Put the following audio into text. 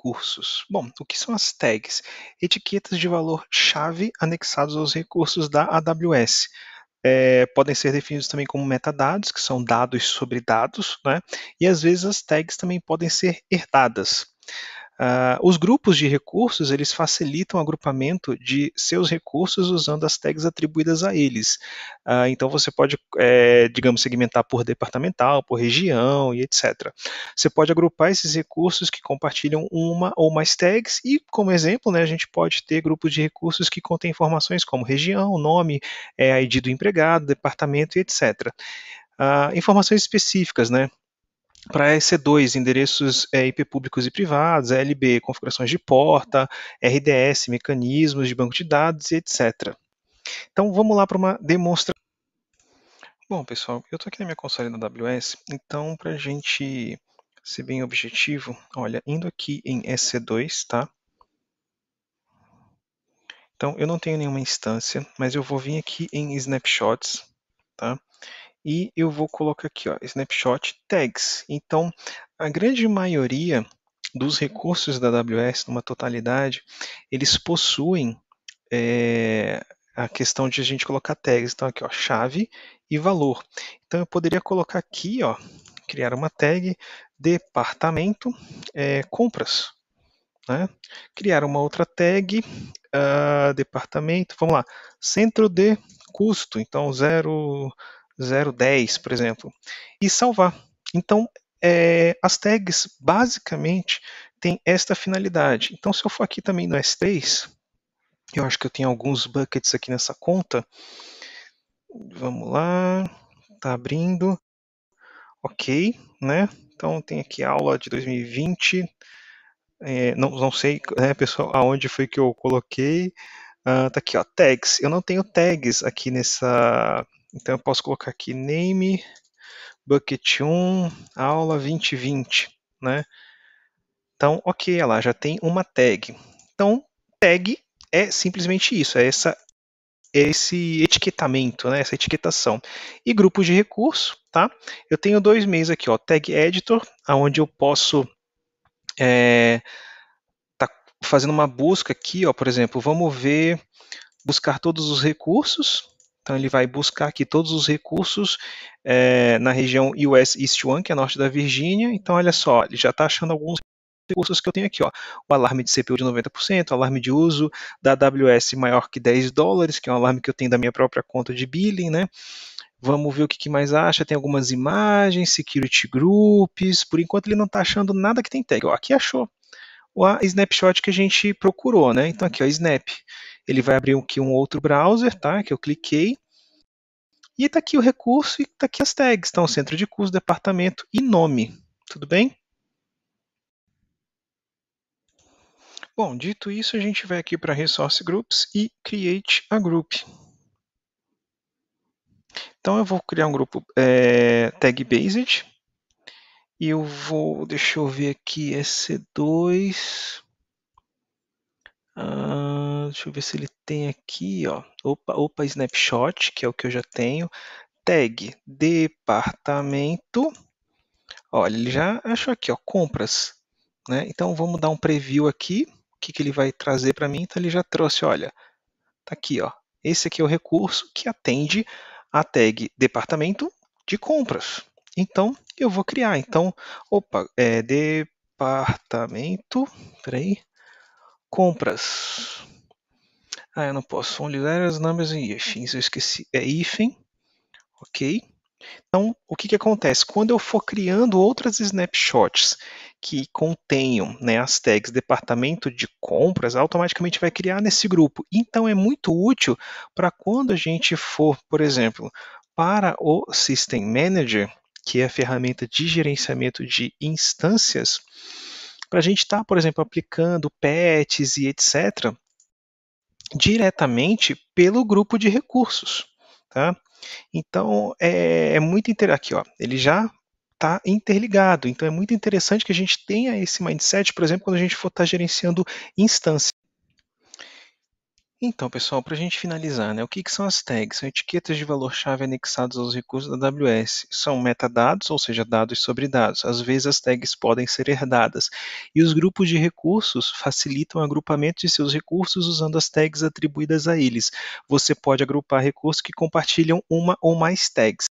recursos. Bom, o que são as tags? Etiquetas de valor chave anexados aos recursos da AWS. É, podem ser definidos também como metadados, que são dados sobre dados, né? e às vezes as tags também podem ser herdadas. Uh, os grupos de recursos eles facilitam o agrupamento de seus recursos usando as tags atribuídas a eles. Uh, então você pode, é, digamos, segmentar por departamental, por região e etc. Você pode agrupar esses recursos que compartilham uma ou mais tags e, como exemplo, né, a gente pode ter grupos de recursos que contêm informações como região, nome, é, eh, ID do empregado, departamento e etc. Uh, ah, informações específicas, né? para EC2, endereços é, IP públicos e privados, LB, configurações de porta, RDS, mecanismos de banco de dados, etc. Então vamos lá para uma demonstração. Bom, pessoal, eu estou aqui na minha console da AWS, então para a gente ser bem objetivo, olha, indo aqui em EC2, tá? Então eu não tenho nenhuma instância, mas eu vou vir aqui em snapshots, tá? e eu vou colocar aqui, ó, snapshot tags. Então, a grande maioria dos recursos da AWS, numa totalidade, eles possuem é, a questão de a gente colocar tags. Então, aqui, ó, chave e valor. Então, eu poderia colocar aqui, ó, criar uma tag departamento é, compras. Né? Criar uma outra tag, uh, departamento, vamos lá, centro de custo, então zero 010, por exemplo, e salvar. Então, é, as tags basicamente têm esta finalidade. Então, se eu for aqui também no S3, eu acho que eu tenho alguns buckets aqui nessa conta. Vamos lá, tá abrindo. Ok, né? Então tem aqui aula de 2020. É, não, não sei, né, pessoal, aonde foi que eu coloquei. Uh, tá aqui, ó, tags. Eu não tenho tags aqui nessa, então eu posso colocar aqui name, bucket 1, aula 2020, né? Então, ok, ela já tem uma tag. Então, tag é simplesmente isso, é essa esse etiquetamento, né, essa etiquetação. E grupos de recurso, tá? Eu tenho dois meios aqui, ó, tag editor, aonde eu posso é, tá fazendo uma busca aqui, ó, por exemplo, vamos ver buscar todos os recursos, então ele vai buscar aqui todos os recursos é, na região US East One, que é norte da Virgínia. Então olha só, ele já está achando alguns recursos que eu tenho aqui, ó, o alarme de CPU de 90%, o alarme de uso da AWS maior que 10 dólares, que é um alarme que eu tenho da minha própria conta de billing, né? Vamos ver o que, que mais acha. Tem algumas imagens, security groups. Por enquanto ele não está achando nada que tem tag. Ó, aqui achou o snapshot que a gente procurou, né? Então aqui, ó, snap. Ele vai abrir aqui um outro browser, tá? Que eu cliquei. E está aqui o recurso e está aqui as tags. Então, centro de curso, departamento e nome. Tudo bem? Bom, dito isso, a gente vai aqui para Resource Groups e Create a Group. Então, eu vou criar um grupo é, Tag Based. E eu vou, deixa eu ver aqui, EC2. Deixa eu ver se ele tem aqui, ó. Opa, opa, snapshot, que é o que eu já tenho. Tag departamento. Olha, ele já achou aqui, ó, compras. Né? Então vamos dar um preview aqui. O que, que ele vai trazer para mim? Então ele já trouxe, olha, tá aqui, ó. Esse aqui é o recurso que atende a tag departamento de compras. Então eu vou criar. Então, opa, é departamento. Peraí compras. Ah, eu não posso. Only letters, numbers and ifs. Eu esqueci. É ifen, Ok? Então, o que, que acontece? Quando eu for criando outras snapshots que contenham né, as tags departamento de compras, automaticamente vai criar nesse grupo. Então, é muito útil para quando a gente for, por exemplo, para o System Manager, que é a ferramenta de gerenciamento de instâncias, para a gente estar, tá, por exemplo, aplicando patches e etc., diretamente pelo grupo de recursos. Tá? Então, é, é muito interessante. Aqui, ó, ele já está interligado. Então, é muito interessante que a gente tenha esse mindset, por exemplo, quando a gente for estar tá gerenciando instâncias. Então, pessoal, para a gente finalizar, né, o que, que são as tags? São etiquetas de valor-chave anexadas aos recursos da AWS. São metadados, ou seja, dados sobre dados. Às vezes as tags podem ser herdadas. E os grupos de recursos facilitam o agrupamento de seus recursos usando as tags atribuídas a eles. Você pode agrupar recursos que compartilham uma ou mais tags.